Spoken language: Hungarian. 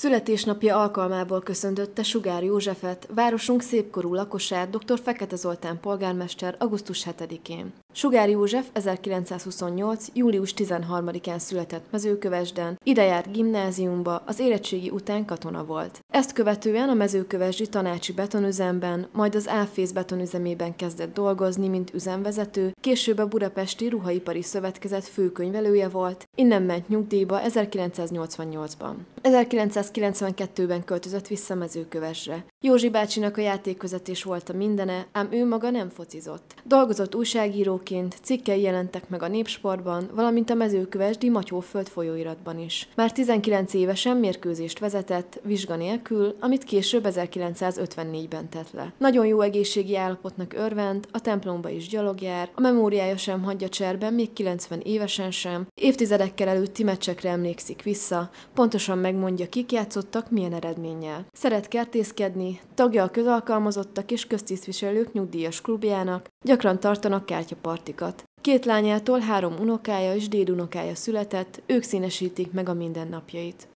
Születésnapja alkalmából köszöntötte Sugár Józsefet, városunk szépkorú lakosát dr. Fekete Zoltán polgármester augusztus 7-én. Sugár József 1928. július 13-án született mezőkövesden, ide járt gimnáziumba, az érettségi után katona volt. Ezt követően a mezőkövesdi tanácsi betonüzemben, majd az Áfész betonüzemében kezdett dolgozni, mint üzemvezető, később a Budapesti Ruhaipari Szövetkezet főkönyvelője volt, innen ment nyugdíjba 1988-ban. 1992-ben költözött vissza mezőkövesre. Józsi bácsinak a játékvezetés volt a mindene, ám ő maga nem focizott. Dolgozott újságíróként, cikkei jelentek meg a Népsportban, valamint a mezőkövesdi Matyóföld folyóiratban is. Már 19 évesen mérkőzést vezetett, vizsga nélkül, amit később 1954-ben tett le. Nagyon jó egészségi állapotnak örvend, a templomba is gyalogjár, a memóriája sem hagyja cserben, még 90 évesen sem, évtizedekkel előtti meccsekre emlékszik vissza, pontosan megmondja, kik játszottak, milyen eredménnyel. Szeret kertészkedni, Tagja a közalkalmazottak és köztisztviselők nyugdíjas klubjának, gyakran tartanak kártyapartikat. Két lányától három unokája és dédunokája született, ők színesítik meg a mindennapjait.